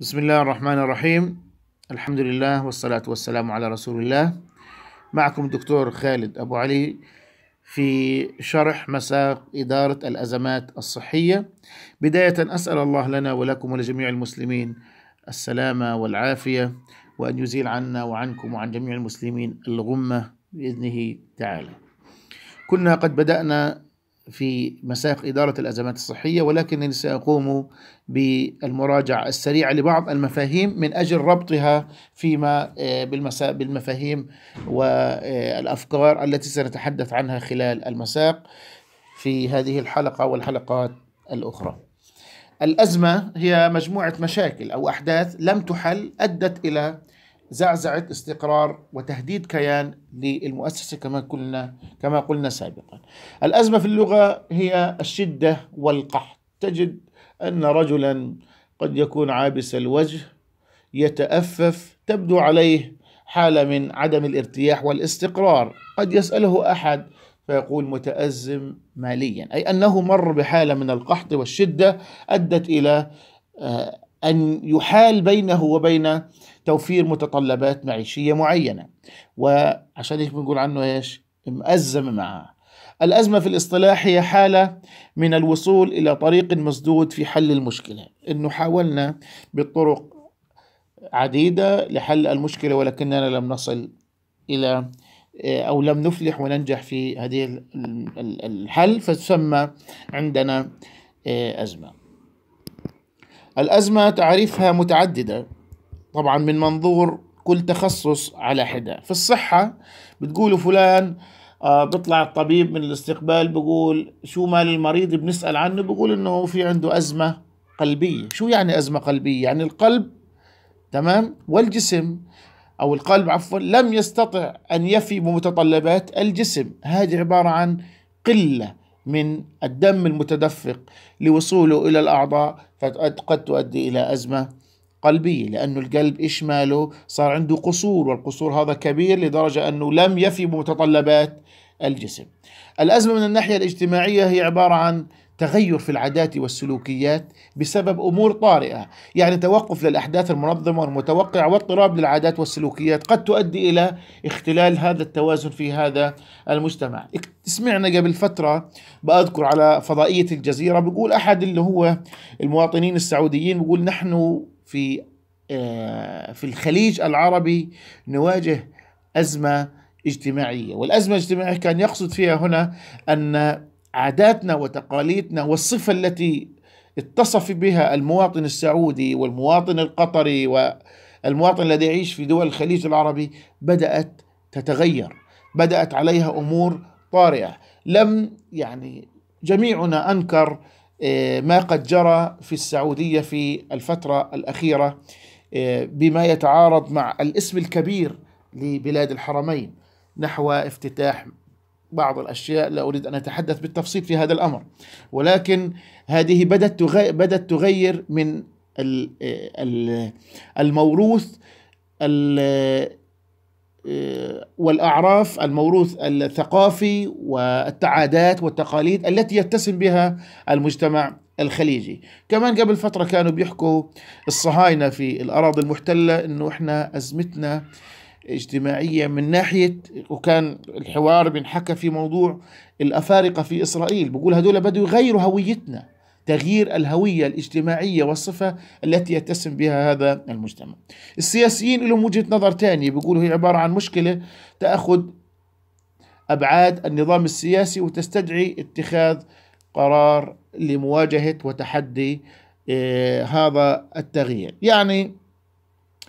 بسم الله الرحمن الرحيم الحمد لله والصلاة والسلام على رسول الله معكم دكتور خالد أبو علي في شرح مساق إدارة الأزمات الصحية بداية أسأل الله لنا ولكم ولجميع المسلمين السلامة والعافية وأن يزيل عنا وعنكم وعن جميع المسلمين الغمة بإذنه تعالى كنا قد بدأنا في مساق إدارة الأزمات الصحية ولكنني سأقوم بالمراجعة السريعة لبعض المفاهيم من أجل ربطها فيما آه، بالمفاهيم والأفكار التي سنتحدث عنها خلال المساق في هذه الحلقة والحلقات الأخرى. الأزمة هي مجموعة مشاكل أو أحداث لم تحل أدت إلى زعزعة استقرار وتهديد كيان للمؤسسة كما قلنا كما قلنا سابقا. الأزمة في اللغة هي الشدة والقحط، تجد أن رجلا قد يكون عابس الوجه يتأفف تبدو عليه حالة من عدم الارتياح والاستقرار، قد يسأله أحد فيقول متأزم ماليا، أي أنه مر بحالة من القحط والشدة أدت إلى آه، أن يحال بينه وبين توفير متطلبات معيشية معينة وعشان هيك بنقول عنه إيش مأزمة معاه الأزمة في الاصطلاح هي حالة من الوصول إلى طريق مسدود في حل المشكلة إنه حاولنا بالطرق عديدة لحل المشكلة ولكننا لم نصل إلى آه، أو لم نفلح وننجح في هذه الحل فتسمى عندنا آه، أزمة الأزمة تعريفها متعددة طبعا من منظور كل تخصص على حدة في الصحة بتقولوا فلان آه، بطلع الطبيب من الاستقبال بقول شو مال المريض بنسأل عنه بقول انه في عنده أزمة قلبية شو يعني أزمة قلبية يعني القلب تمام والجسم أو القلب عفوا لم يستطع أن يفي بمتطلبات الجسم هذه عبارة عن قلة من الدم المتدفق لوصوله إلى الأعضاء فقد تؤدي إلى أزمة قلبية لأنه القلب إشماله صار عنده قصور والقصور هذا كبير لدرجة أنه لم يفي بمتطلبات الجسم الأزمة من الناحية الاجتماعية هي عبارة عن تغير في العادات والسلوكيات بسبب امور طارئه، يعني توقف للاحداث المنظمه والمتوقعه واضطراب للعادات والسلوكيات قد تؤدي الى اختلال هذا التوازن في هذا المجتمع. سمعنا قبل فتره باذكر على فضائيه الجزيره بيقول احد اللي هو المواطنين السعوديين بيقول نحن في آه، في الخليج العربي نواجه ازمه اجتماعيه، والازمه الاجتماعيه كان يقصد فيها هنا ان عاداتنا وتقاليدنا والصفة التي اتصف بها المواطن السعودي والمواطن القطري والمواطن الذي يعيش في دول الخليج العربي بدأت تتغير بدأت عليها أمور طارئة لم يعني جميعنا أنكر آه، ما قد جرى في السعودية في الفترة الأخيرة آه، بما يتعارض مع الاسم الكبير لبلاد الحرمين نحو افتتاح بعض الأشياء لا أريد أن أتحدث بالتفصيل في هذا الأمر ولكن هذه بدت تغير, بدت تغير من الموروث آه، والأعراف الموروث الثقافي والتعادات والتقاليد التي يتسم بها المجتمع الخليجي كمان قبل فترة كانوا بيحكوا الصهاينة في الأراضي المحتلة أنه إحنا أزمتنا اجتماعية من ناحية وكان الحوار بنحكى في موضوع الأفارقة في إسرائيل بقول هدول بدوا يغيروا هويتنا تغيير الهوية الاجتماعية والصفة التي يتسم بها هذا المجتمع السياسيين لهم وجهة نظر تانية بيقولوا هي عبارة عن مشكلة تأخذ أبعاد النظام السياسي وتستدعي اتخاذ قرار لمواجهة وتحدي آه، هذا التغيير يعني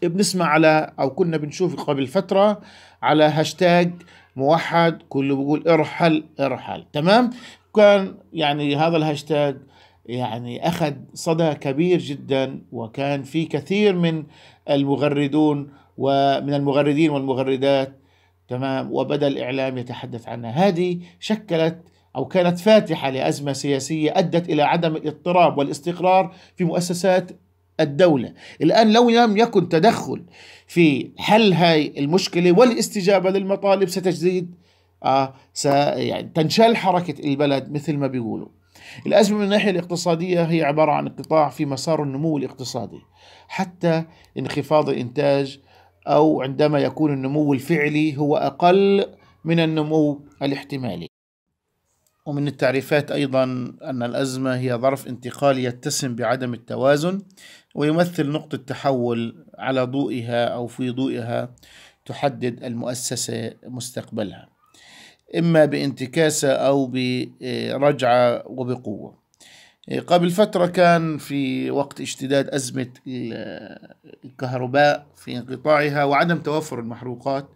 بنسمع على او كنا بنشوف قبل فتره على هاشتاج موحد كله بيقول ارحل ارحل تمام كان يعني هذا الهاشتاج يعني اخذ صدى كبير جدا وكان في كثير من المغردون ومن المغردين والمغردات تمام وبدا الاعلام يتحدث عنها هذه شكلت او كانت فاتحه لازمه سياسيه ادت الى عدم الاضطراب والاستقرار في مؤسسات الدولة الآن لو لم يكن تدخل في حل هاي المشكلة والاستجابة للمطالب ستجديد آه يعني تنشال حركة البلد مثل ما بيقولوا الأزمة من الناحية الاقتصادية هي عبارة عن انقطاع في مسار النمو الاقتصادي حتى انخفاض الإنتاج أو عندما يكون النمو الفعلي هو أقل من النمو الاحتمالي ومن التعريفات أيضا أن الأزمة هي ظرف انتقالي يتسم بعدم التوازن ويمثل نقطة تحول على ضوئها أو في ضوئها تحدد المؤسسة مستقبلها إما بانتكاسة أو برجعة وبقوة قبل فترة كان في وقت اشتداد أزمة الكهرباء في انقطاعها وعدم توفر المحروقات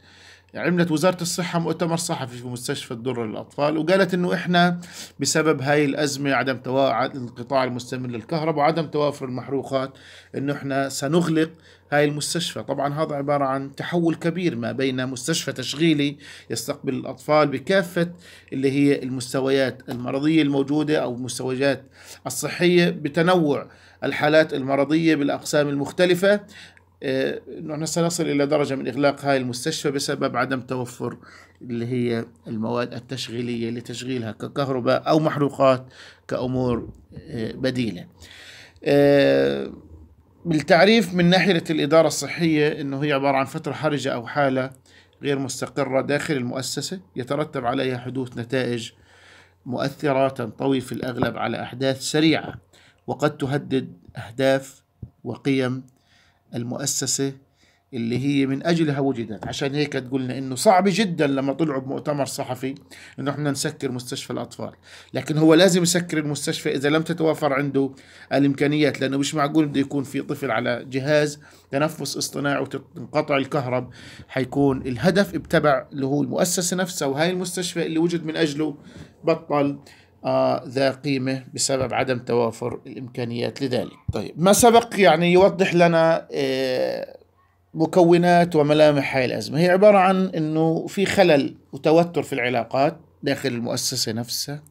يعني عملت وزارة الصحة مؤتمر صحفي في مستشفى الدر للأطفال وقالت أنه إحنا بسبب هاي الأزمة عدم توا... الانقطاع المستمر للكهرباء وعدم توافر المحروقات أنه إحنا سنغلق هاي المستشفى طبعا هذا عبارة عن تحول كبير ما بين مستشفى تشغيلي يستقبل الأطفال بكافة اللي هي المستويات المرضية الموجودة أو المستويات الصحية بتنوع الحالات المرضية بالأقسام المختلفة احنا إيه، سنصل إلى درجة من إغلاق هاي المستشفى بسبب عدم توفر اللي هي المواد التشغيلية لتشغيلها ككهرباء أو محروقات كأمور إيه، بديلة إيه، بالتعريف من ناحية الإدارة الصحية أنه هي عبارة عن فترة حرجة أو حالة غير مستقرة داخل المؤسسة يترتب عليها حدوث نتائج مؤثرة تنطوي في الأغلب على أحداث سريعة وقد تهدد أهداف وقيم المؤسسة اللي هي من أجلها وجدت عشان هيك قلنا إنه صعب جدا لما طلعوا بمؤتمر صحفي إنه إحنا نسكر مستشفى الأطفال لكن هو لازم يسكر المستشفى إذا لم تتوافر عنده الإمكانيات لأنه مش معقول بده يكون في طفل على جهاز تنفس اصطناعي وتنقطع الكهرب حيكون الهدف ابتبع اللي هو المؤسسة نفسها وهاي المستشفى اللي وجد من أجله بطل ذا قيمة بسبب عدم توافر الإمكانيات لذلك طيب ما سبق يعني يوضح لنا آه، مكونات وملامح هاي الأزمة هي عبارة عن أنه في خلل وتوتر في العلاقات داخل المؤسسة نفسها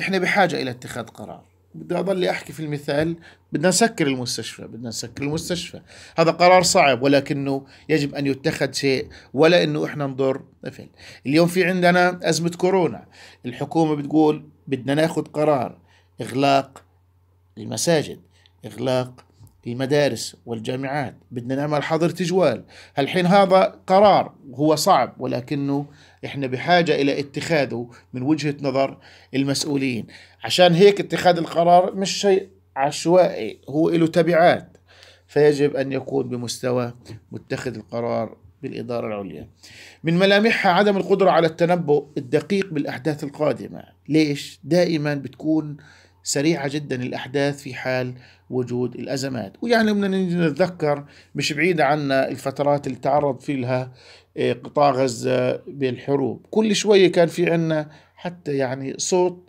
إحنا بحاجة إلى اتخاذ قرار بدي أضل أحكي في المثال بدنا نسكر المستشفى بدنا نسكر المستشفى هذا قرار صعب ولكنه يجب أن يتخذ شيء ولا أنه إحنا نضر طفل اليوم في عندنا أزمة كورونا الحكومة بتقول بدنا ناخد قرار إغلاق المساجد إغلاق المدارس والجامعات بدنا نعمل حظر تجوال الحين هذا قرار هو صعب ولكنه احنا بحاجة إلى اتخاذه من وجهة نظر المسؤولين عشان هيك اتخاذ القرار مش شيء عشوائي هو له تبعات فيجب أن يكون بمستوى متخذ القرار بالإدارة العليا من ملامحها عدم القدرة على التنبؤ الدقيق بالأحداث القادمة ليش؟ دائما بتكون سريعة جدا الأحداث في حال وجود الأزمات ويعني بدنا نتذكر مش بعيدة عنا الفترات اللي تعرض فيها آه، قطاع غزة بالحروب كل شوية كان في عنا حتى يعني صوت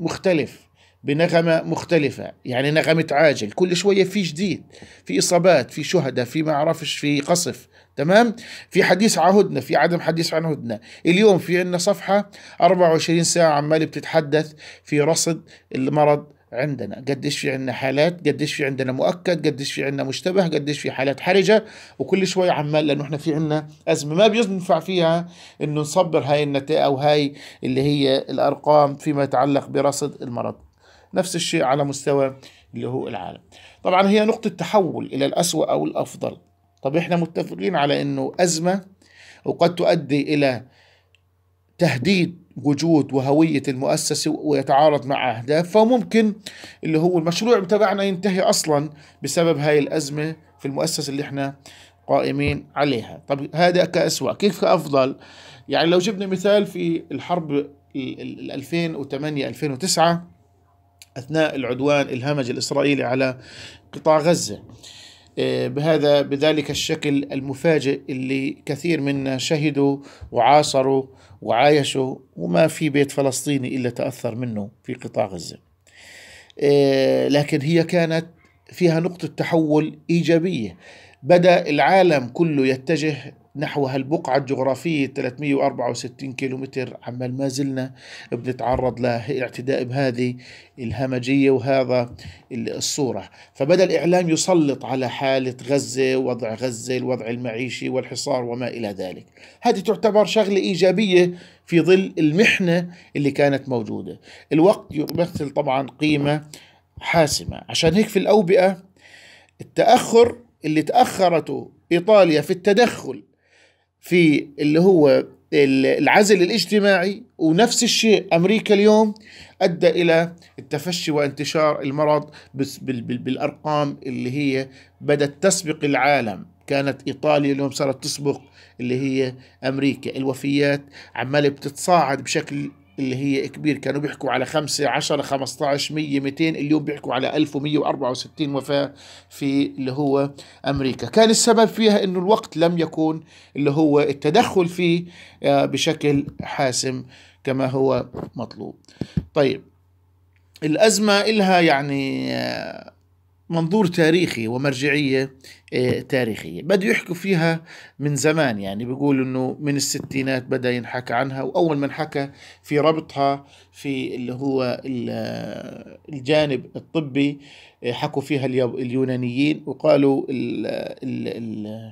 مختلف بنغمة مختلفة يعني نغمة عاجل كل شوية في جديد في إصابات في شهداء في ما أعرفش في قصف تمام في حديث عهدنا في عدم حديث عن هدنة اليوم في عندنا صفحة 24 ساعة عمال بتتحدث في رصد المرض عندنا قديش في عندنا حالات قديش في عندنا مؤكد قديش في عندنا مشتبه قديش في حالات حرجة وكل شوي عمال لأنه إحنا في عندنا أزمة ما بينفع فيها إنه نصبر هاي النتائج أو هاي اللي هي الأرقام فيما يتعلق برصد المرض نفس الشيء على مستوى اللي هو العالم طبعا هي نقطة تحول إلى الأسوأ أو الأفضل طب إحنا متفقين على أنه أزمة وقد تؤدي إلى تهديد وجود وهوية المؤسسة ويتعارض مع أهداف فممكن اللي هو المشروع تبعنا ينتهي أصلا بسبب هاي الأزمة في المؤسسة اللي احنا قائمين عليها طب هذا كأسوأ كيف كأفضل يعني لو جبنا مثال في الحرب 2008 2009 أثناء العدوان الهمج الإسرائيلي على قطاع غزة آه، بهذا بذلك الشكل المفاجئ اللي كثير منا شهدوا وعاصروا وعايشوا وما في بيت فلسطيني إلا تأثر منه في قطاع غزة آه، لكن هي كانت فيها نقطة تحول إيجابية بدأ العالم كله يتجه نحو هالبقعة الجغرافية 364 كيلومتر عمال ما زلنا بنتعرض لاعتداء بهذه الهمجية وهذا الصورة فبدأ الإعلام يسلط على حالة غزة وضع غزة الوضع المعيشي والحصار وما إلى ذلك هذه تعتبر شغلة إيجابية في ظل المحنة اللي كانت موجودة الوقت يمثل طبعا قيمة حاسمة عشان هيك في الأوبئة التأخر اللي تأخرته إيطاليا في التدخل في اللي هو العزل الاجتماعي ونفس الشيء امريكا اليوم ادى الى التفشي وانتشار المرض بالارقام اللي هي بدات تسبق العالم كانت ايطاليا اليوم صارت تسبق اللي هي امريكا الوفيات عماله بتتصاعد بشكل اللي هي كبير كانوا بيحكوا على 5 10 15 100 200 اليوم بيحكوا على 1164 وفاة في اللي هو أمريكا كان السبب فيها أنه الوقت لم يكون اللي هو التدخل فيه آه، بشكل حاسم كما هو مطلوب طيب الأزمة إلها يعني آه، منظور تاريخي ومرجعية آه، تاريخية بدوا يحكوا فيها من زمان يعني بيقول انه من الستينات بدأ ينحكى عنها واول ما انحكى في ربطها في اللي هو آه، الجانب الطبي آه، حكوا فيها اليونانيين وقالوا الـ الـ الـ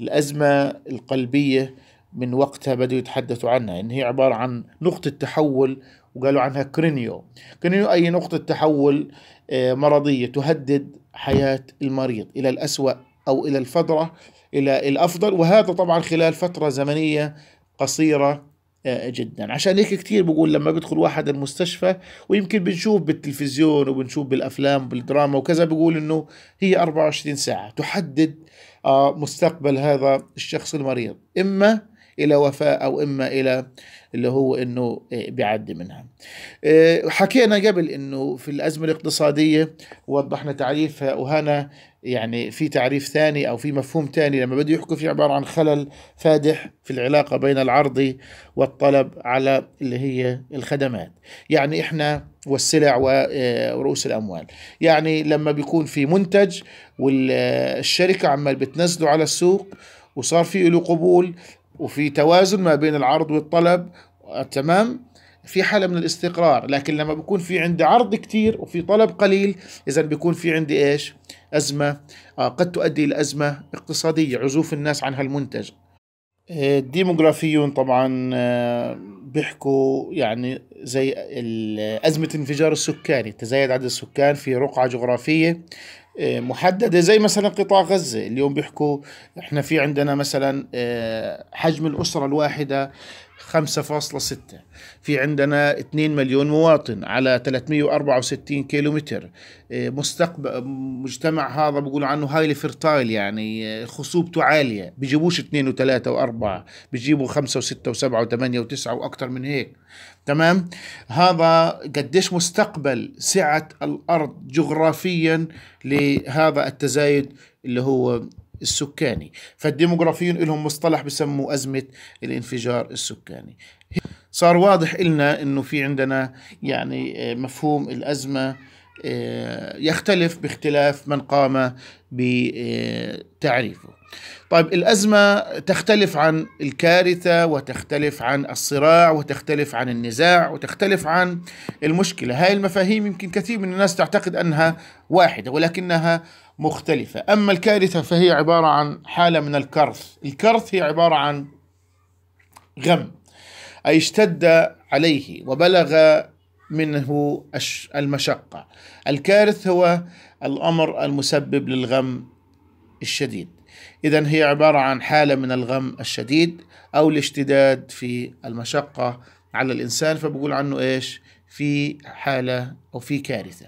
الأزمة القلبية من وقتها بدوا يتحدثوا عنها إن يعني هي عبارة عن نقطة تحول وقالوا عنها كرينيو كرينيو أي نقطة تحول آه، مرضية تهدد حياة المريض إلى الأسوأ أو إلى الفترة إلى الأفضل وهذا طبعا خلال فترة زمنية قصيرة آه، جدا عشان هيك كتير بقول لما بدخل واحد المستشفى ويمكن بنشوف بالتلفزيون وبنشوف بالافلام بالدراما وكذا بقول انه هي 24 ساعه تحدد آه، مستقبل هذا الشخص المريض اما الى وفاه او اما الى اللي هو انه آه، بيعدي منها آه، حكينا قبل انه في الازمه الاقتصاديه وضحنا تعريفها وهنا يعني في تعريف ثاني او في مفهوم ثاني لما بده يحكوا فيه عباره عن خلل فادح في العلاقه بين العرض والطلب على اللي هي الخدمات يعني احنا والسلع آه، ورؤوس الاموال يعني لما بيكون في منتج والشركه عمال بتنزله على السوق وصار في له قبول وفي توازن ما بين العرض والطلب تمام في حالة من الاستقرار لكن لما بكون في عندي عرض كتير وفي طلب قليل إذا بيكون في عندي إيش أزمة آه قد تؤدي إلى أزمة اقتصادية عزوف الناس عن هالمنتج آه، الديموغرافيون طبعا آه، بيحكوا يعني زي أزمة انفجار السكاني تزايد عدد السكان في رقعة جغرافية محدده زي مثلا قطاع غزه اليوم بيحكوا احنا في عندنا مثلا آه، حجم الاسره الواحده 5.6 في عندنا 2 مليون مواطن على 364 كيلو متر مستقبل مجتمع هذا بقول عنه هاي فرتايل يعني آه، خصوبته عالية بيجيبوش 2 و3 و4 بيجيبوا 5 و6 و7 و8 و9 وأكثر من هيك تمام هذا قديش مستقبل سعة الأرض جغرافيا لهذا التزايد اللي هو السكاني فالديموغرافيين لهم مصطلح بسموه أزمة الانفجار السكاني صار واضح لنا أنه في عندنا يعني آه، مفهوم الأزمة آه، يختلف باختلاف من قام بتعريفه طيب الأزمة تختلف عن الكارثة وتختلف عن الصراع وتختلف عن النزاع وتختلف عن المشكلة هاي المفاهيم يمكن كثير من الناس تعتقد أنها واحدة ولكنها مختلفة أما الكارثة فهي عبارة عن حالة من الكرث الكرث هي عبارة عن غم أي اشتد عليه وبلغ منه المشقة الكارث هو الأمر المسبب للغم الشديد إذا هي عبارة عن حالة من الغم الشديد أو الاشتداد في المشقة على الإنسان فبقول عنه إيش في حالة أو في كارثة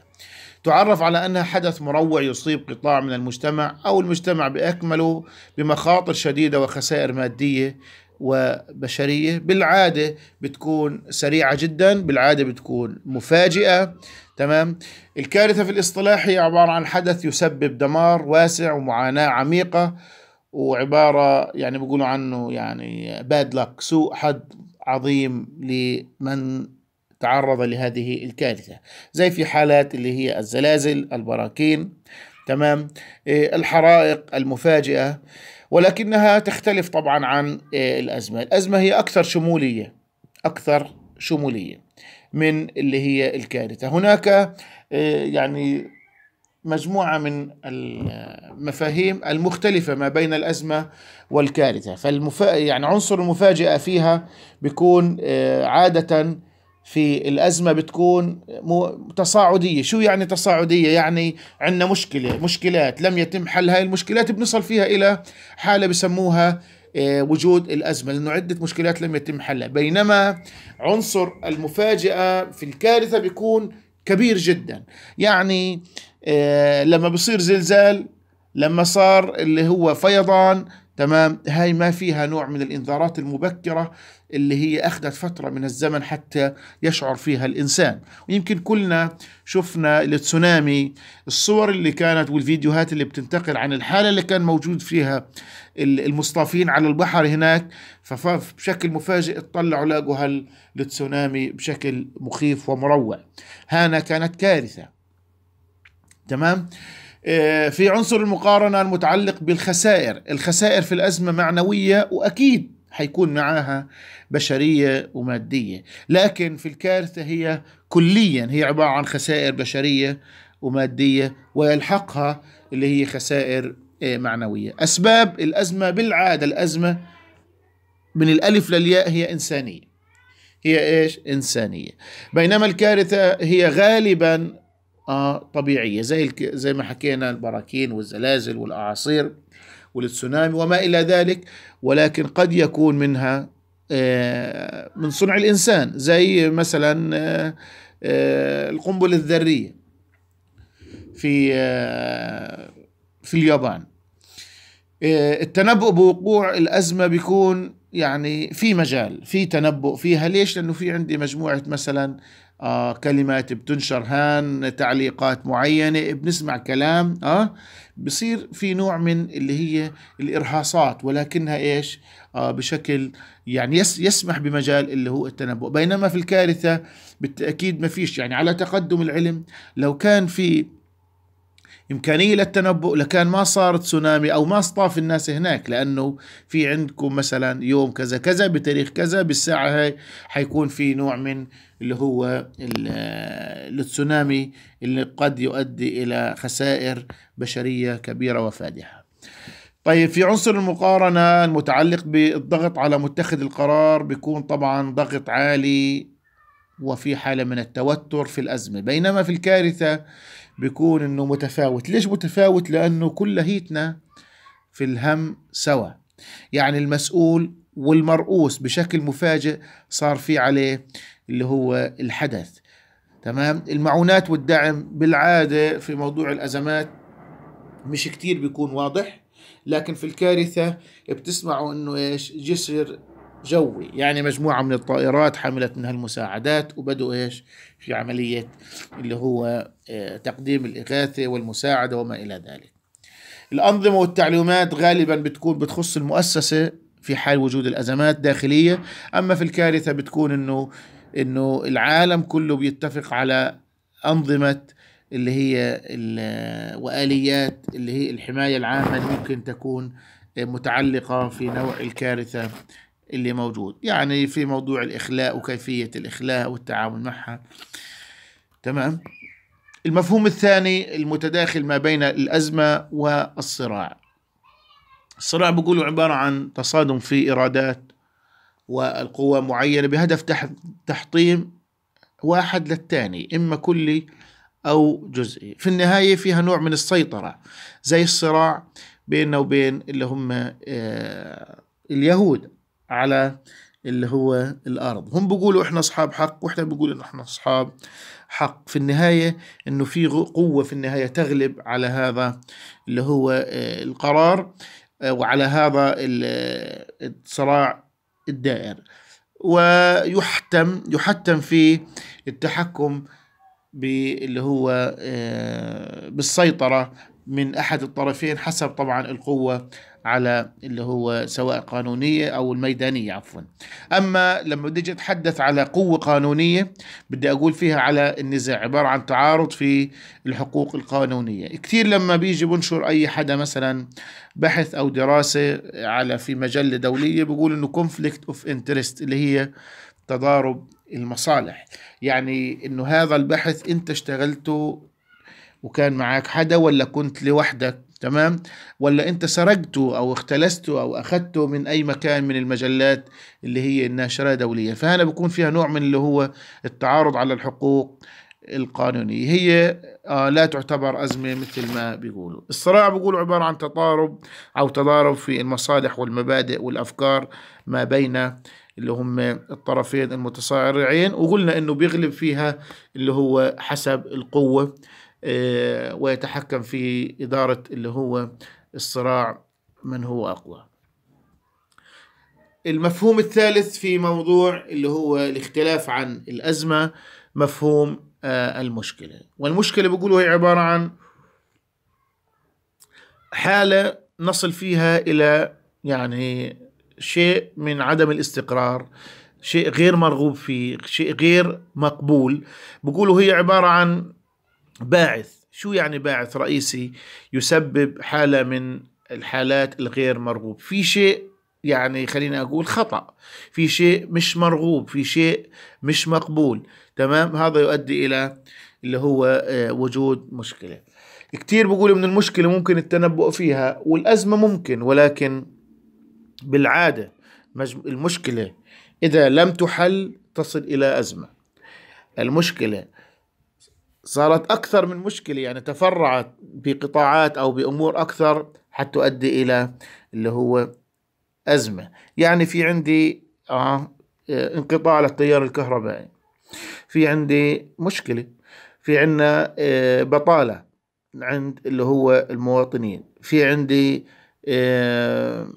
تعرف على أنها حدث مروع يصيب قطاع من المجتمع أو المجتمع بأكمله بمخاطر شديدة وخسائر مادية وبشرية بالعادة بتكون سريعة جدا بالعادة بتكون مفاجئة تمام الكارثة في الاصطلاح هي عبارة عن حدث يسبب دمار واسع ومعاناة عميقة وعبارة يعني بيقولوا عنه يعني باد لك سوء حظ عظيم لمن تعرض لهذه الكارثة زي في حالات اللي هي الزلازل البراكين تمام إيه، الحرائق المفاجئة ولكنها تختلف طبعا عن إيه، الأزمة الأزمة هي أكثر شمولية أكثر شمولية من اللي هي الكارثة هناك إيه، يعني مجموعة من المفاهيم المختلفة ما بين الأزمة والكارثة فالمفا... يعني عنصر المفاجأة فيها بيكون آه، عادة في الأزمة بتكون تصاعدية شو يعني تصاعدية يعني عندنا مشكلة مشكلات لم يتم حل هاي المشكلات بنصل فيها إلى حالة بسموها آه، وجود الأزمة لأنه عدة مشكلات لم يتم حلها بينما عنصر المفاجأة في الكارثة بيكون كبير جدا يعني آه، لما بصير زلزال لما صار اللي هو فيضان تمام هاي ما فيها نوع من الانذارات المبكره اللي هي اخذت فتره من الزمن حتى يشعر فيها الانسان ويمكن كلنا شفنا التسونامي الصور اللي كانت والفيديوهات اللي بتنتقل عن الحاله اللي كان موجود فيها المصطافين على البحر هناك فبشكل مفاجئ اطلعوا لاقوا هالتسونامي بشكل مخيف ومروع هانا كانت كارثه تمام آه، في عنصر المقارنة المتعلق بالخسائر الخسائر في الأزمة معنوية وأكيد حيكون معاها بشرية ومادية لكن في الكارثة هي كليا هي عبارة عن خسائر بشرية ومادية ويلحقها اللي هي خسائر آه، معنوية أسباب الأزمة بالعادة الأزمة من الألف للياء هي إنسانية هي إيش إنسانية بينما الكارثة هي غالبا طبيعيه زي زي ما حكينا البراكين والزلازل والاعاصير والتسونامي وما الى ذلك ولكن قد يكون منها آه، من صنع الانسان زي مثلا آه، آه، القنبله الذريه في في اليابان التنبؤ بوقوع الازمه بيكون يعني في مجال في تنبؤ فيها ليش لانه في عندي مجموعه مثلا آه كلمات بتنشر هان تعليقات معينة بنسمع كلام آه بصير في نوع من اللي هي الإرهاصات ولكنها إيش آه بشكل يعني يس يسمح بمجال اللي هو التنبؤ بينما في الكارثة بالتأكيد ما فيش يعني على تقدم العلم لو كان في إمكانية للتنبؤ لكان ما صار تسونامي أو ما اصطاف الناس هناك لأنه في عندكم مثلا يوم كذا كذا بتاريخ كذا بالساعة هاي حيكون في نوع من اللي هو آه، التسونامي اللي قد يؤدي إلى خسائر بشرية كبيرة وفادحة طيب في عنصر المقارنة المتعلق بالضغط على متخذ القرار بيكون طبعا ضغط عالي وفي حالة من التوتر في الأزمة بينما في الكارثة بيكون إنه متفاوت ليش متفاوت لأنه كلهيتنا في الهم سوا يعني المسؤول والمرؤوس بشكل مفاجئ صار في عليه اللي هو الحدث تمام المعونات والدعم بالعادة في موضوع الأزمات مش كتير بيكون واضح لكن في الكارثة بتسمعوا انه ايش جسر جوي يعني مجموعة من الطائرات حملت من هالمساعدات وبدوا إيش في عملية اللي هو آه، تقديم الإغاثة والمساعدة وما إلى ذلك الأنظمة والتعليمات غالبا بتكون بتخص المؤسسة في حال وجود الأزمات داخلية أما في الكارثة بتكون أنه انه العالم كله بيتفق على انظمه اللي هي واليات اللي هي الحمايه العامه اللي ممكن تكون متعلقه في نوع الكارثه اللي موجود يعني في موضوع الاخلاء وكيفيه الاخلاء والتعامل معها تمام المفهوم الثاني المتداخل ما بين الازمه والصراع الصراع بيقولوا عباره عن تصادم في ارادات والقوة معينة بهدف تحطيم واحد للثاني إما كلي أو جزئي في النهاية فيها نوع من السيطرة زي الصراع بيننا وبين اللي هم آه، اليهود على اللي هو الارض هم بيقولوا احنا اصحاب حق واحنا بنقول ان احنا اصحاب حق في النهايه انه في قوه في النهايه تغلب على هذا اللي هو آه، القرار آه، وعلى هذا الصراع الدائر ويحتم يحتم في التحكم باللي هو آه، بالسيطرة من أحد الطرفين حسب طبعا القوة على اللي هو سواء قانونية أو الميدانية عفوا أما لما بدي أتحدث على قوة قانونية بدي أقول فيها على النزاع عبارة عن تعارض في الحقوق القانونية كثير لما بيجي بنشر أي حدا مثلا بحث أو دراسة على في مجلة دولية بقول إنه conflict of interest اللي هي تضارب المصالح يعني إنه هذا البحث أنت اشتغلته وكان معك حدا ولا كنت لوحدك تمام ولا انت سرقته او اختلسته او اخذته من اي مكان من المجلات اللي هي الناشره دوليا فهنا بيكون فيها نوع من اللي هو التعارض على الحقوق القانونية هي آه لا تعتبر أزمة مثل ما بيقولوا الصراع بيقولوا عبارة عن تضارب أو تضارب في المصالح والمبادئ والأفكار ما بين اللي هم الطرفين المتصارعين وقلنا أنه بيغلب فيها اللي هو حسب القوة آه، ويتحكم في إدارة اللي هو الصراع من هو أقوى المفهوم الثالث في موضوع اللي هو الاختلاف عن الأزمة مفهوم آه، المشكلة والمشكلة بقولوا هي عبارة عن حالة نصل فيها إلى يعني شيء من عدم الاستقرار شيء غير مرغوب فيه شيء غير مقبول بقولوا هي عبارة عن باعث شو يعني باعث رئيسي يسبب حالة من الحالات الغير مرغوب في شيء يعني خلينا أقول خطأ في شيء مش مرغوب في شيء مش مقبول تمام هذا يؤدي إلى اللي هو آه، وجود مشكلة كتير بقول من المشكلة ممكن التنبؤ فيها والأزمة ممكن ولكن بالعادة المشكلة إذا لم تحل تصل إلى أزمة المشكلة صارت أكثر من مشكلة يعني تفرعت بقطاعات أو بأمور أكثر حتى تؤدي إلى اللي هو أزمة يعني في عندي آه انقطاع للتيار الكهربائي في عندي مشكلة في عندنا آه بطالة عند اللي هو المواطنين في عندي آه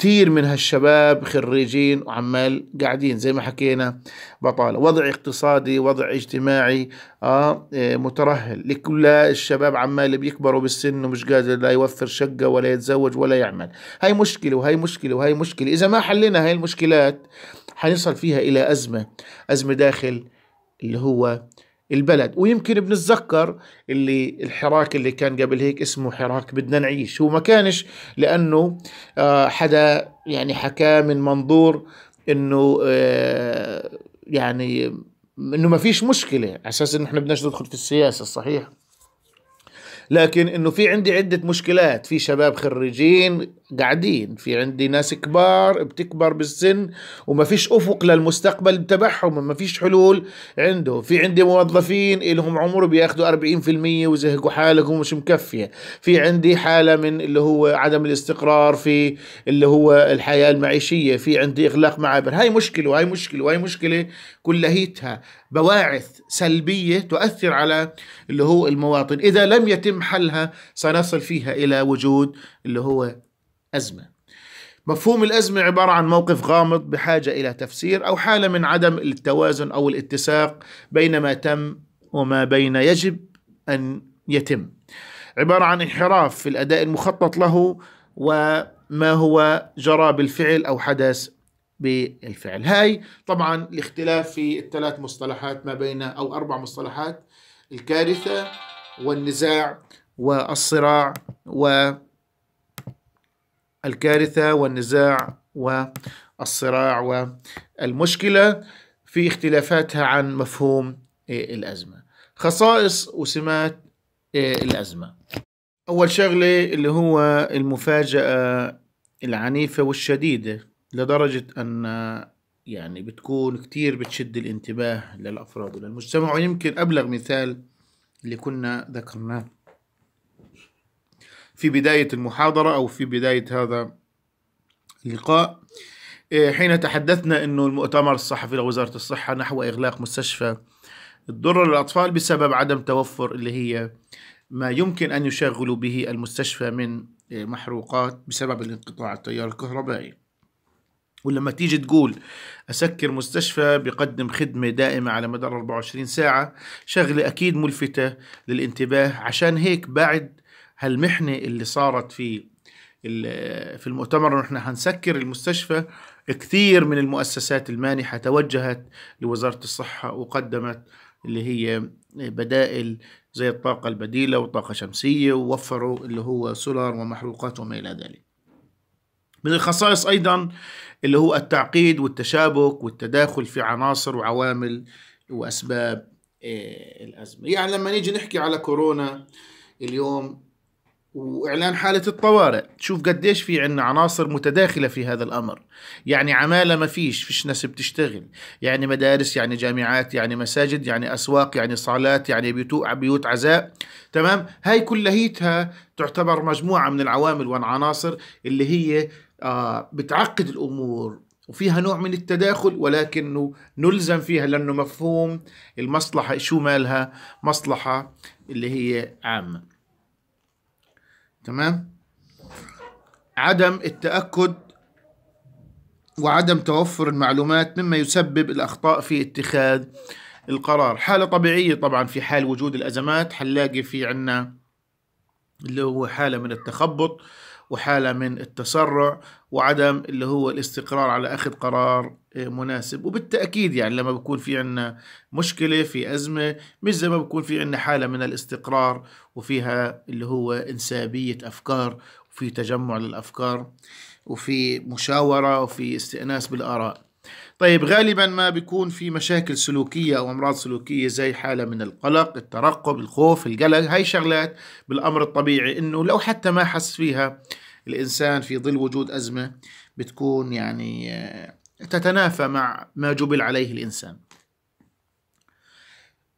كتير من هالشباب خريجين وعمال قاعدين زي ما حكينا بطالة وضع اقتصادي وضع اجتماعي آه إيه، مترهل لكل الشباب عمال بيكبروا بالسن ومش قادر لا يوفر شقة ولا يتزوج ولا يعمل هاي مشكلة وهي مشكلة وهي مشكلة إذا ما حلينا هاي المشكلات حنصل فيها إلى أزمة أزمة داخل اللي هو البلد ويمكن بنتذكر اللي الحراك اللي كان قبل هيك اسمه حراك بدنا نعيش هو ما كانش لأنه آه، حدا يعني حكاه من منظور انه آه، يعني انه ما فيش مشكله على اساس انه احنا بدناش ندخل في السياسه الصحيح لكن انه في عندي عده مشكلات في شباب خريجين قاعدين في عندي ناس كبار بتكبر بالسن وما فيش افق للمستقبل تبعهم ما فيش حلول عنده في عندي موظفين لهم عمر بياخذوا 40% وزهقوا حالهم ومش مكفيه في عندي حاله من اللي هو عدم الاستقرار في اللي هو الحياه المعيشيه في عندي اغلاق معابر هاي مشكله وهي مشكله وهي مشكله كلهيتها بواعث سلبيه تؤثر على اللي هو المواطن اذا لم يتم حلها سنصل فيها الى وجود اللي هو أزمة مفهوم الأزمة عبارة عن موقف غامض بحاجة إلى تفسير أو حالة من عدم التوازن أو الاتساق بين ما تم وما بين يجب أن يتم عبارة عن انحراف في الأداء المخطط له وما هو جرى بالفعل أو حدث بالفعل هاي طبعا الاختلاف في الثلاث مصطلحات ما بين أو أربع مصطلحات الكارثة والنزاع والصراع و الكارثة والنزاع والصراع والمشكلة في اختلافاتها عن مفهوم إيه، الأزمة خصائص وسمات إيه، الأزمة أول شغلة اللي هو المفاجأة العنيفة والشديدة لدرجة أن يعني بتكون كتير بتشد الانتباه للأفراد وللمجتمع ويمكن أبلغ مثال اللي كنا ذكرناه في بداية المحاضرة أو في بداية هذا اللقاء إيه، حين تحدثنا أنه المؤتمر الصحفي لوزارة الصحة نحو إغلاق مستشفى الدرة للأطفال بسبب عدم توفر اللي هي ما يمكن أن يشغلوا به المستشفى من إيه، محروقات بسبب الانقطاع التيار الكهربائي ولما تيجي تقول أسكر مستشفى بقدم خدمة دائمة على مدار 24 ساعة شغلة أكيد ملفتة للانتباه عشان هيك بعد هالمحنه اللي صارت في في المؤتمر نحن هنسكر المستشفى كثير من المؤسسات المانحه توجهت لوزاره الصحه وقدمت اللي هي بدائل زي الطاقه البديله والطاقه الشمسيه ووفروا اللي هو سولار ومحروقات وما الى ذلك. من الخصائص ايضا اللي هو التعقيد والتشابك والتداخل في عناصر وعوامل واسباب إيه، الازمه. يعني لما نيجي نحكي على كورونا اليوم واعلان حاله الطوارئ تشوف قديش في عندنا عناصر متداخله في هذا الامر يعني عماله ما فيش فيش ناس بتشتغل يعني مدارس يعني جامعات يعني مساجد يعني اسواق يعني صالات يعني بيوت بيوت عزاء تمام هاي كلهيتها تعتبر مجموعه من العوامل والعناصر اللي هي آه بتعقد الامور وفيها نوع من التداخل ولكنه نلزم فيها لانه مفهوم المصلحه شو مالها مصلحه اللي هي عامه تمام عدم التأكد وعدم توفر المعلومات مما يسبب الأخطاء في اتخاذ القرار حالة طبيعية طبعا في حال وجود الأزمات حنلاقي في عنا اللي هو حالة من التخبط وحالة من التسرع وعدم اللي هو الاستقرار على أخذ قرار آه، مناسب وبالتأكيد يعني لما بكون في عنا مشكلة في أزمة مش زي ما بكون في عنا حالة من الاستقرار وفيها اللي هو إنسابية أفكار وفي تجمع للأفكار وفي مشاورة وفي استئناس بالآراء طيب غالبا ما بيكون في مشاكل سلوكية أو أمراض سلوكية زي حالة من القلق الترقب الخوف القلق هاي شغلات بالأمر الطبيعي إنه لو حتى ما حس فيها الإنسان في ظل وجود أزمة بتكون يعني آه، تتنافى مع ما جبل عليه الإنسان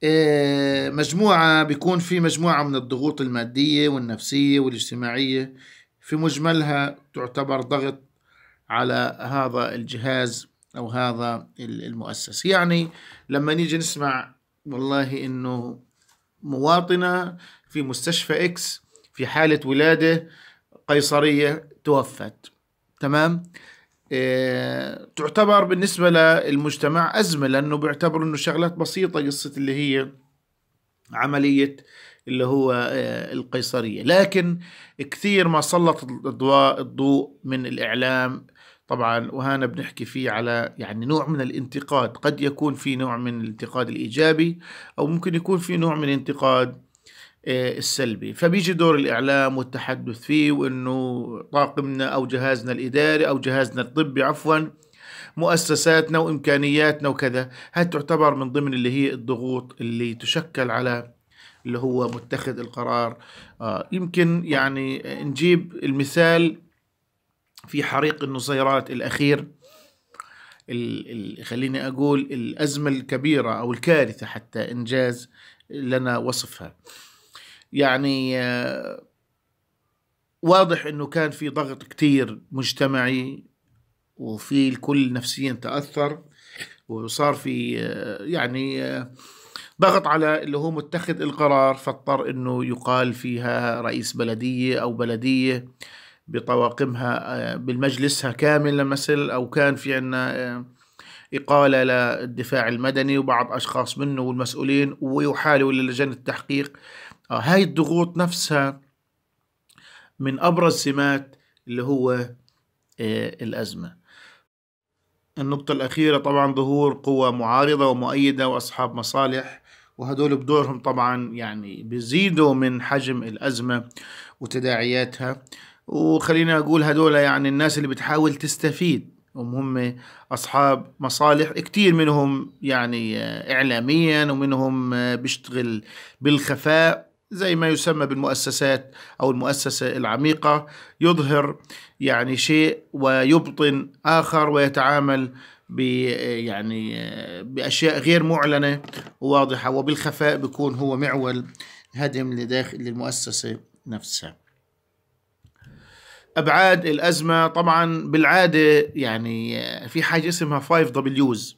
إيه، مجموعة بيكون في مجموعة من الضغوط المادية والنفسية والاجتماعية في مجملها تعتبر ضغط على هذا الجهاز أو هذا المؤسس يعني لما نيجي نسمع والله إنه مواطنة في مستشفى إكس في حالة ولادة قيصرية توفت تمام آه، تعتبر بالنسبة للمجتمع أزمة لأنه بيعتبروا أنه شغلات بسيطة قصة اللي هي عملية اللي هو آه، القيصرية لكن كثير ما سلط الضوء من الإعلام طبعا وهنا بنحكي فيه على يعني نوع من الانتقاد قد يكون في نوع من الانتقاد الإيجابي أو ممكن يكون في نوع من الانتقاد آه، السلبي فبيجي دور الإعلام والتحدث فيه وأنه طاقمنا أو جهازنا الإداري أو جهازنا الطبي عفوا مؤسساتنا وإمكانياتنا وكذا هذه تعتبر من ضمن اللي هي الضغوط اللي تشكل على اللي هو متخذ القرار آه يمكن يعني نجيب المثال في حريق النصيرات الأخير ال ال خليني أقول الأزمة الكبيرة أو الكارثة حتى إنجاز لنا وصفها يعني آه، واضح انه كان في ضغط كتير مجتمعي وفي الكل نفسيا تاثر وصار في آه، يعني آه، ضغط على اللي هو متخذ القرار فاضطر انه يقال فيها رئيس بلديه او بلديه بطواقمها بالمجلسها كامل مثل او كان في عندنا اقاله للدفاع المدني وبعض اشخاص منه والمسؤولين ويحالوا للجنه التحقيق آه، هاي الضغوط نفسها من أبرز سمات اللي هو آه، الأزمة النقطة الأخيرة طبعا ظهور قوى معارضة ومؤيدة وأصحاب مصالح وهدول بدورهم طبعا يعني بيزيدوا من حجم الأزمة وتداعياتها وخلينا أقول هدول يعني الناس اللي بتحاول تستفيد هم هم أصحاب مصالح كتير منهم يعني آه، إعلاميا ومنهم بيشتغل بالخفاء زي ما يسمى بالمؤسسات أو المؤسسة العميقة يظهر يعني شيء ويبطن آخر ويتعامل ب يعني بأشياء غير معلنة وواضحة وبالخفاء بيكون هو معول هدم لداخل للمؤسسة نفسها أبعاد الأزمة طبعا بالعادة يعني في حاجة اسمها 5 دبليوز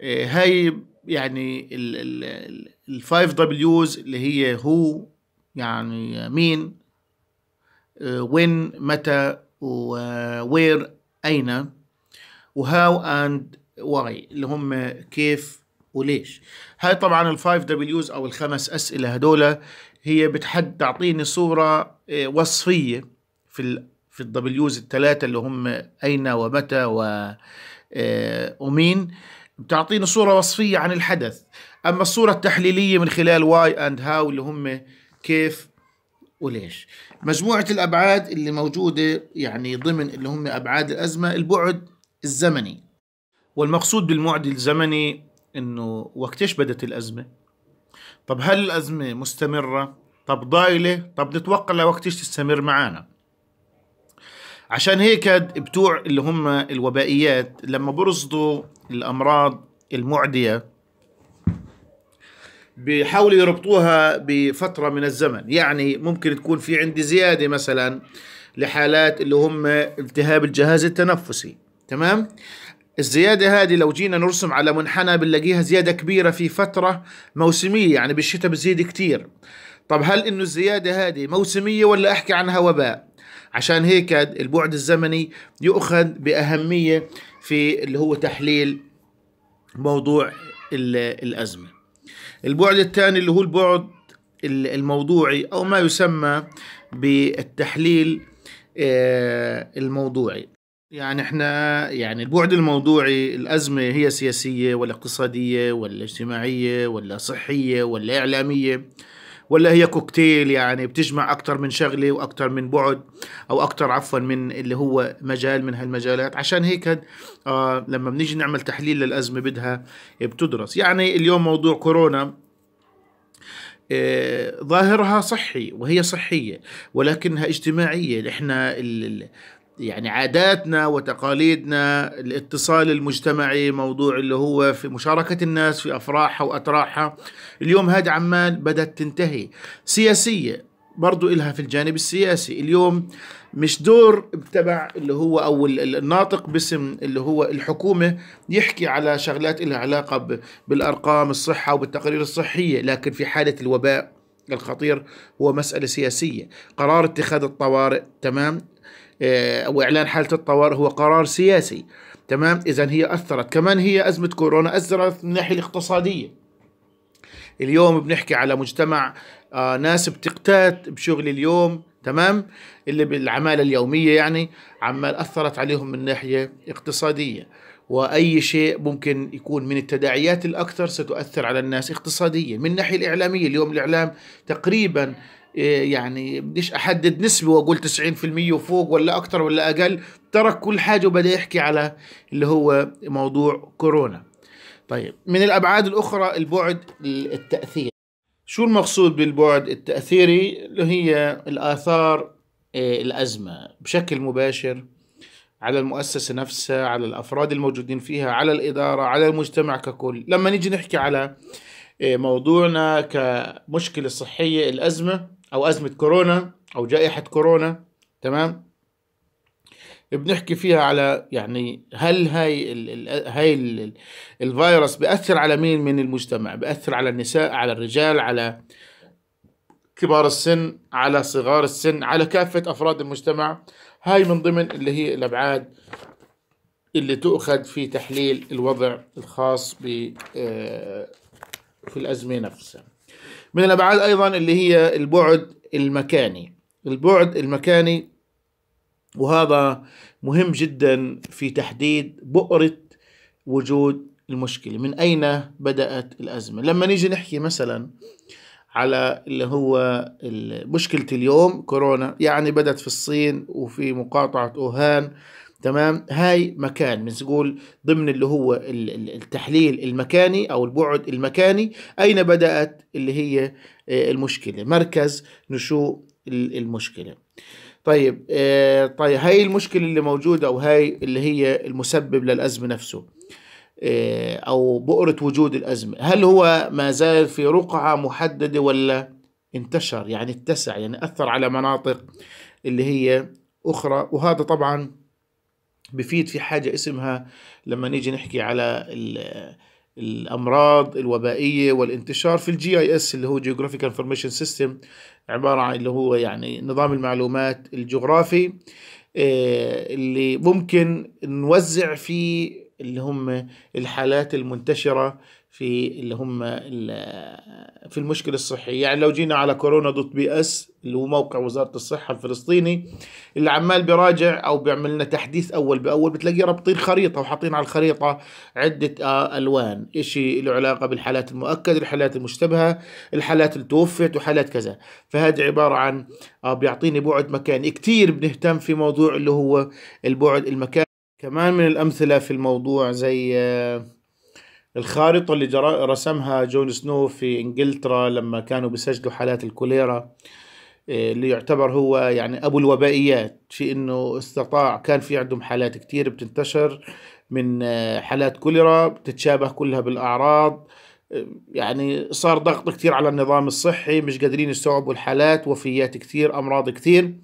إيه، هاي يعني ال ال الفايف دبليوز اللي هي هو يعني مين آه، وين متى ووير أين وهاو أند واي اللي هم كيف وليش هاي طبعا الفايف دبليوز أو الخمس أسئلة هدول هي بتحد تعطيني صورة آه، وصفية في ال في الدبليوز الثلاثة اللي هم أين ومتى و آه، ومين بتعطيني صورة وصفية عن الحدث اما الصوره التحليليه من خلال واي اند هاو اللي هم كيف وليش مجموعه الابعاد اللي موجوده يعني ضمن اللي هم ابعاد الازمه البعد الزمني والمقصود بالمعد الزمني انه إيش بدت الازمه طب هل الازمه مستمره طب ضايله طب نتوقع لوقتيش تستمر معانا عشان هيك بتوع اللي هم الوبائيات لما برصدوا الامراض المعديه بيحاولوا يربطوها بفتره من الزمن يعني ممكن تكون في عندي زياده مثلا لحالات اللي هم التهاب الجهاز التنفسي تمام الزيادة هذه لو جينا نرسم على منحنى بنلاقيها زيادة كبيرة في فترة موسمية يعني بالشتاء بتزيد كتير طب هل انه الزيادة هذه موسمية ولا احكي عنها وباء عشان هيك البعد الزمني يؤخذ بأهمية في اللي هو تحليل موضوع الأزمة البعد الثاني اللي هو البعد الموضوعي أو ما يسمى بالتحليل آه، الموضوعي يعني احنا يعني البعد الموضوعي الأزمة هي سياسية ولا اقتصادية ولا اجتماعية ولا صحية ولا إعلامية ولا هي كوكتيل يعني بتجمع اكثر من شغلة واكثر من بعد أو اكثر عفوا من اللي هو مجال من هالمجالات عشان هيك آه لما بنيجي نعمل تحليل للأزمة بدها بتدرس يعني اليوم موضوع كورونا آه، ظاهرها صحي وهي صحية ولكنها اجتماعية نحن يعني عاداتنا وتقاليدنا الاتصال المجتمعي موضوع اللي هو في مشاركة الناس في أفراحها وأتراحها اليوم هذه عمال بدأت تنتهي سياسية برضو إلها في الجانب السياسي اليوم مش دور تبع اللي هو أو الناطق باسم اللي هو الحكومة يحكي على شغلات لها علاقة بالأرقام الصحة وبالتقارير الصحية لكن في حالة الوباء الخطير هو مسألة سياسية قرار اتخاذ الطوارئ تمام آه، أو إعلان حالة الطوارئ هو قرار سياسي تمام إذا هي أثرت كمان هي أزمة كورونا أثرت من الناحية الاقتصادية اليوم بنحكي على مجتمع آه ناس بتقتات بشغل اليوم تمام اللي بالعمالة اليومية يعني عمال أثرت عليهم من ناحية اقتصادية وأي شيء ممكن يكون من التداعيات الأكثر ستؤثر على الناس اقتصاديا من الناحية الإعلامية اليوم الإعلام تقريبا إيه، يعني بديش احدد نسبه واقول 90% وفوق ولا اكثر ولا اقل ترك كل حاجه وبدا يحكي على اللي هو موضوع كورونا طيب من الابعاد الاخرى البعد التاثيري شو المقصود بالبعد التاثيري اللي هي الاثار إيه، الازمه بشكل مباشر على المؤسسة نفسها على الأفراد الموجودين فيها على الإدارة على المجتمع ككل لما نيجي نحكي على إيه، موضوعنا كمشكلة صحية الأزمة او ازمه كورونا او جائحه كورونا تمام بنحكي فيها على يعني هل هاي الـ الـ هاي الـ الفيروس بأثر على مين من المجتمع بأثر على النساء على الرجال على كبار السن على صغار السن على كافة أفراد المجتمع هاي من ضمن اللي هي الأبعاد اللي تؤخذ في تحليل الوضع الخاص ب آه، في الأزمة نفسها من الأبعاد أيضا اللي هي البعد المكاني البعد المكاني وهذا مهم جدا في تحديد بؤرة وجود المشكلة من أين بدأت الأزمة لما نيجي نحكي مثلا على اللي هو مشكلة اليوم كورونا يعني بدأت في الصين وفي مقاطعة أوهان تمام هاي مكان بنقول ضمن اللي هو التحليل المكاني او البعد المكاني اين بدات اللي هي آه، المشكله مركز نشوء المشكله طيب آه، طيب هاي المشكله اللي موجوده او هاي اللي هي المسبب للازمه نفسه آه، او بؤره وجود الازمه هل هو ما زال في رقعه محدده ولا انتشر يعني اتسع يعني اثر على مناطق اللي هي اخرى وهذا طبعا بفيد في حاجة اسمها لما نيجي نحكي على الأمراض الوبائية والانتشار في الجي اي اس اللي هو جيوغرافيك انفورميشن سيستم عبارة عن اللي هو يعني نظام المعلومات الجغرافي آه، اللي ممكن نوزع فيه اللي هم الحالات المنتشرة في اللي هم في المشكله الصحيه يعني لو جينا على كورونا دوت بي اس اللي هو موقع وزاره الصحه الفلسطيني اللي عمال بيراجع او بيعمل لنا تحديث اول باول بتلاقيه رابطين خريطه وحاطين على الخريطه عده الوان شيء له علاقه بالحالات المؤكده الحالات المشتبهه الحالات اللي توفت وحالات كذا فهذا عباره عن آه، بيعطيني بعد مكاني كثير بنهتم في موضوع اللي هو البعد المكاني كمان من الامثله في الموضوع زي آه، الخارطة اللي جرا... رسمها جون سنو في إنجلترا لما كانوا بيسجلوا حالات الكوليرا آه، اللي يعتبر هو يعني أبو الوبائيات في أنه استطاع كان في عندهم حالات كتير بتنتشر من آه، حالات كوليرا بتتشابه كلها بالأعراض يعني صار ضغط كثير على النظام الصحي مش قادرين يستوعبوا الحالات وفيات كثير أمراض كثير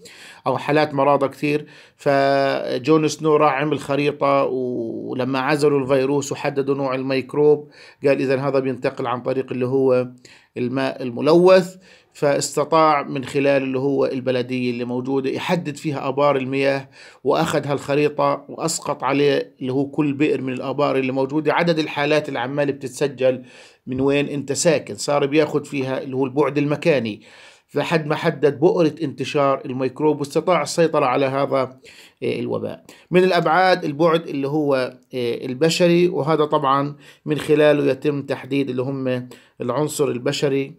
أو حالات مرضى كثير فجون سنو راح عمل خريطة ولما عزلوا الفيروس وحددوا نوع الميكروب قال إذا هذا بينتقل عن طريق اللي هو الماء الملوث فاستطاع من خلال اللي هو البلدية اللي موجودة يحدد فيها آبار المياه وأخذ هالخريطة وأسقط عليه اللي هو كل بئر من الآبار اللي موجودة عدد الحالات اللي عمال بتتسجل من وين انت ساكن صار بياخد فيها اللي هو البعد المكاني لحد ما حدد بؤرة انتشار الميكروب واستطاع السيطرة على هذا آه، الوباء من الأبعاد البعد اللي هو آه، البشري وهذا طبعا من خلاله يتم تحديد اللي هم العنصر البشري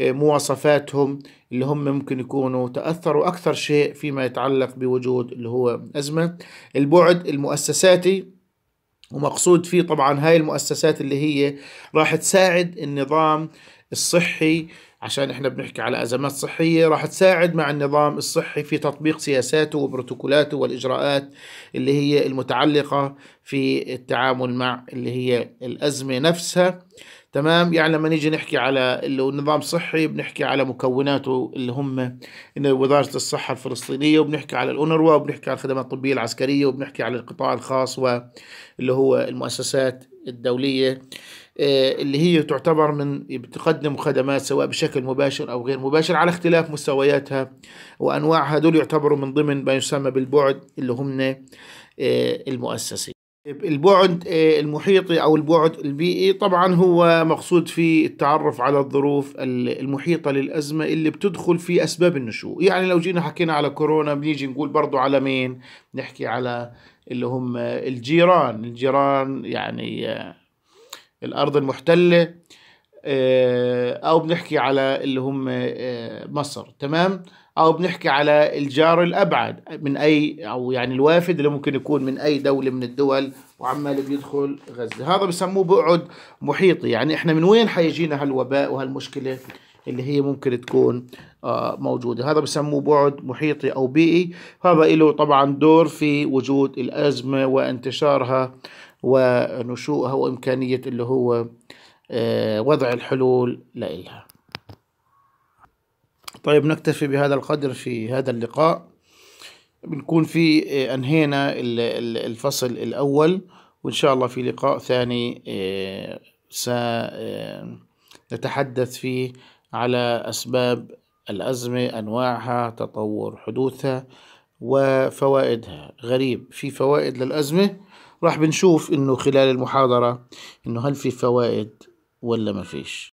آه، مواصفاتهم اللي هم ممكن يكونوا تأثروا أكثر شيء فيما يتعلق بوجود اللي هو أزمة البعد المؤسساتي ومقصود فيه طبعا هاي المؤسسات اللي هي راح تساعد النظام الصحي عشان احنا بنحكي على ازمات صحيه راح تساعد مع النظام الصحي في تطبيق سياساته وبروتوكولاته والاجراءات اللي هي المتعلقه في التعامل مع اللي هي الازمه نفسها تمام يعني لما نيجي نحكي على النظام نظام صحي بنحكي على مكوناته اللي هم وزاره الصحه الفلسطينيه وبنحكي على الأونروا وبنحكي على الخدمات الطبيه العسكريه وبنحكي على القطاع الخاص واللي هو المؤسسات الدوليه آه، اللي هي تعتبر من بتقدم خدمات سواء بشكل مباشر او غير مباشر على اختلاف مستوياتها وانواعها دول يعتبروا من ضمن ما يسمى بالبعد اللي هم آه، المؤسسي البعد آه، المحيطي أو البعد البيئي طبعا هو مقصود في التعرف على الظروف المحيطة للأزمة اللي بتدخل في أسباب النشوء يعني لو جينا حكينا على كورونا بنيجي نقول برضو على مين نحكي على اللي هم الجيران الجيران يعني آه، الأرض المحتلة آه، أو بنحكي على اللي هم مصر تمام او بنحكي على الجار الابعد من اي او يعني الوافد اللي ممكن يكون من اي دوله من الدول وعمال بيدخل غزه هذا بسموه بعد محيطي يعني احنا من وين حيجينا هالوباء وهالمشكله اللي هي ممكن تكون آه، موجوده هذا بسموه بعد محيطي او بيئي هذا له طبعا دور في وجود الازمه وانتشارها ونشوءها وامكانيه اللي هو آه، وضع الحلول لإلها طيب نكتفي بهذا القدر في هذا اللقاء بنكون في آه، أنهينا الفصل الأول وإن شاء الله في لقاء ثاني آه، سنتحدث آه، فيه على أسباب الأزمة أنواعها تطور حدوثها وفوائدها غريب في فوائد للأزمة راح بنشوف إنه خلال المحاضرة إنه هل في فوائد ولا ما فيش